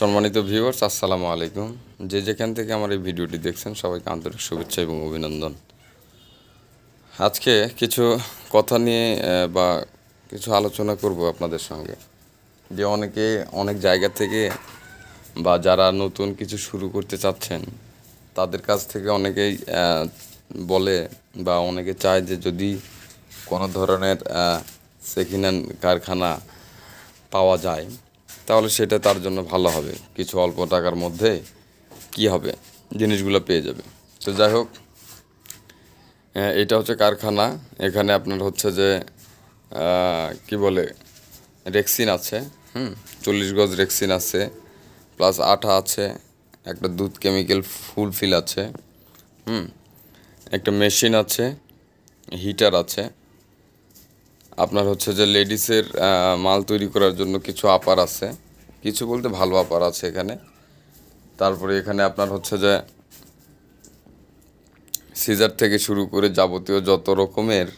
সম্মানিত ভিউয়ার্স আসসালামু আলাইকুম যে যেখান থেকে আমার এই ভিডিওটি দেখছেন সবাইকে আন্তরিক শুভেচ্ছা এবং অভিনন্দন আজকে কিছু কথা নিয়ে বা কিছু আলোচনা করব আপনাদের সঙ্গে যে অনেকে অনেক জায়গা থেকে বা যারা নতুন কিছু শুরু করতে চাচ্ছেন তাদের কাছ থেকে অনেকেই বলে বা অনেকে চায় যে যদি কোনো ধরনের সেকেন্ড হ্যান্ড কারখানা পাওয়া যায় তাহলে সেটা তার জন্য ভালো হবে কিছু অল্প টাকার মধ্যে কি হবে জিনিসগুলো পেয়ে যাবে তো যাই হোক হ্যাঁ, এটা হচ্ছে কারখানা এখানে আপনার হচ্ছে যে কি বলে রেক্সিন আছে হুম চল্লিশ গজ রেক্সিন আছে প্লাস আঠা আছে একটা দুধ কেমিক্যাল ফুলফিল আছে হুম একটা মেশিন আছে হিটার আছে আপনার হচ্ছে যে লেডিসের মাল তৈরি করার জন্য কিছু আপার আছে কিছু বলতে ভালো আপার আছে এখানে তারপরে এখানে আপনার হচ্ছে যে সিজার থেকে শুরু করে যাবতীয় যত রকমের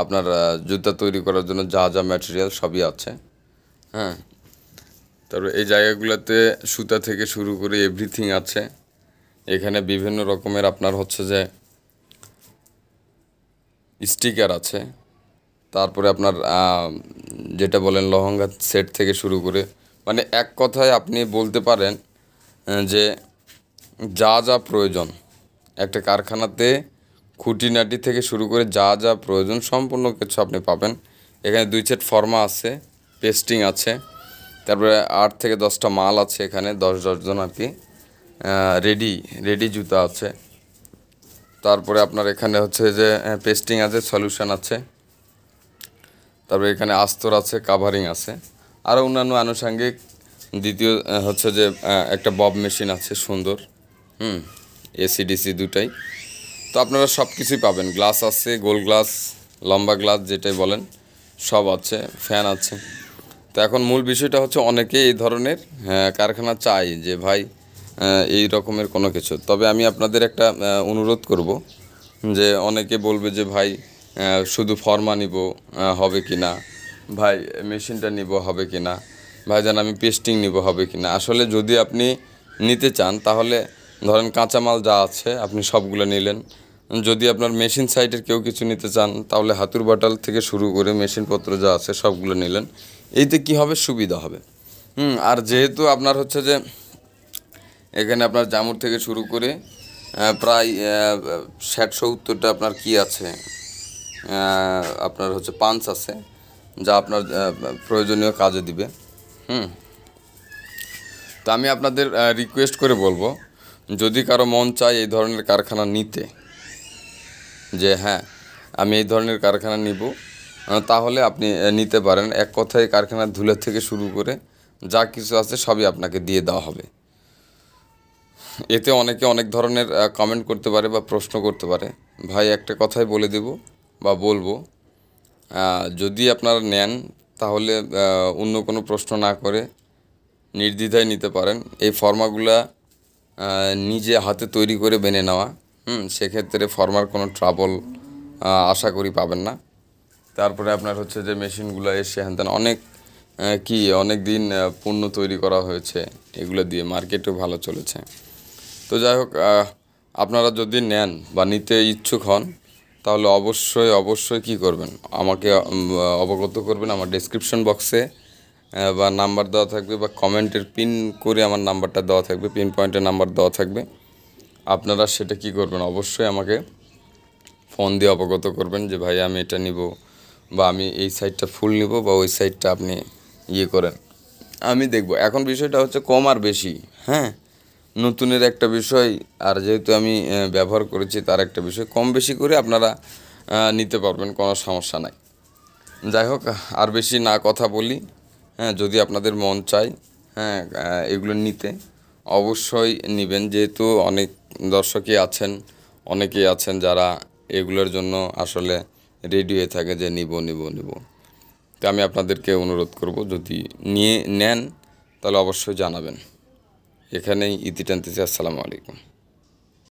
আপনার জুতা তৈরি করার জন্য যা যা ম্যাটেরিয়াল সবই আছে হ্যাঁ তারপরে এই জায়গাগুলোতে সুতা থেকে শুরু করে এভরিথিং আছে এখানে বিভিন্ন রকমের আপনার হচ্ছে যে স্টিকার আছে তারপরে আপনার যেটা বলেন লহঙ্গা সেট থেকে শুরু করে মানে এক কথায় আপনি বলতে পারেন যে যা যা প্রয়োজন একটা কারখানাতে খুঁটিনাটি থেকে শুরু করে যা যা প্রয়োজন সম্পূর্ণ কিছু আপনি পাবেন এখানে দুই সেট ফর্মা আছে পেস্টিং আছে তারপরে আট থেকে দশটা মাল আছে এখানে দশ দশজন আর কি রেডি রেডি জুতা আছে তারপরে আপনার এখানে হচ্ছে যে হ্যাঁ, পেস্টিং আছে সলিউশন আছে তারপরে এখানে আস্তর আছে কাভারিং আছে আরও অন্যান্য আনুষাঙ্গিক দ্বিতীয় হচ্ছে যে একটা বব মেশিন আছে সুন্দর হুম এসিডিসি দুটাই তো আপনারা সব কিছুই পাবেন গ্লাস আছে গোল গ্লাস লম্বা গ্লাস যেটাই বলেন সব আছে ফ্যান আছে তো এখন মূল বিষয়টা হচ্ছে অনেকে এই ধরনের কারখানা চাই যে ভাই এই রকমের কোনো কিছু তবে আমি আপনাদের একটা অনুরোধ করব যে অনেকে বলবে যে ভাই শুধু ফর্মা নিব হবে কি না ভাই মেশিনটা নিব হবে কি না ভাইজান আমি পেস্টিং নিব হবে কি না আসলে যদি আপনি নিতে চান তাহলে ধরেন কাঁচামাল যা আছে আপনি সবগুলো নিলেন যদি আপনার মেশিন সাইটের কেউ কিছু নিতে চান তাহলে হাতুর বাটাল থেকে শুরু করে মেশিনপত্র যা আছে সবগুলো নিলেন এইতে কি হবে সুবিধা হবে হুম আর যেহেতু আপনার হচ্ছে যে এখানে আপনার জামুর থেকে শুরু করে প্রায় ষাটশো উত্তরটা আপনার কি আছে আপনার হচ্ছে পাঞ্চ আছে যা আপনার প্রয়োজনীয় কাজে দিবে হুম তো আমি আপনাদের রিকোয়েস্ট করে বলবো যদি কারো মন চায় এই ধরনের কারখানা নিতে যে হ্যাঁ আমি এই ধরনের কারখানা নিব তাহলে আপনি নিতে পারেন এক কথায় কারখানার ধুলা থেকে শুরু করে যা কিছু আছে সবই আপনাকে দিয়ে দেওয়া হবে এতে অনেকে অনেক ধরনের কমেন্ট করতে পারে বা প্রশ্ন করতে পারে ভাই একটা কথাই বলে দেব বা বলবো যদি আপনারা নেন তাহলে অন্য কোনো প্রশ্ন না করে নির্দ্বিধায় নিতে পারেন এই ফর্মাগুলা নিজে হাতে তৈরি করে বেনে নেওয়া হুম সেক্ষেত্রে ফর্মার কোনো ট্রাবল আশা করি পাবেন না তারপরে আপনার হচ্ছে যে মেশিনগুলো এসে হ্যান অনেক কি অনেক দিন পণ্য তৈরি করা হয়েছে এগুলো দিয়ে মার্কেটও ভালো চলেছে তো যাই হোক আপনারা যদি নেন বা নিতে ইচ্ছুক হন তাহলে অবশ্যই অবশ্যই কি করবেন আমাকে অবগত করবেন আমার ডেসক্রিপশন বক্সে বা নাম্বার দেওয়া থাকবে বা কমেন্টের পিন করে আমার নাম্বারটা দেওয়া থাকবে পিন পয়েন্টের নাম্বার দেওয়া থাকবে আপনারা সেটা কি করবেন অবশ্যই আমাকে ফোন দিয়ে অবগত করবেন যে ভাই আমি এটা নিব বা আমি এই সাইডটা ফুল নিব বা ওই সাইডটা আপনি ইয়ে করেন আমি দেখব এখন বিষয়টা হচ্ছে কম আর বেশি হ্যাঁ নতুনের একটা বিষয় আর যেহেতু আমি ব্যবহার করেছি তার একটা বিষয় কম বেশি করে আপনারা নিতে পারবেন কোনো সমস্যা নাই যাই হোক আর বেশি না কথা বলি হ্যাঁ যদি আপনাদের মন চায় হ্যাঁ এগুলো নিতে অবশ্যই নেবেন যেহেতু অনেক দর্শকই আছেন অনেকেই আছেন যারা এগুলোর জন্য আসলে রেডি হয়ে থাকে যে নিব নিব নিব তো আমি আপনাদেরকে অনুরোধ করব যদি নিয়ে নেন তাহলে অবশ্যই জানাবেন এখানেই ইতি টানতেছি আসসালামু আলাইকুম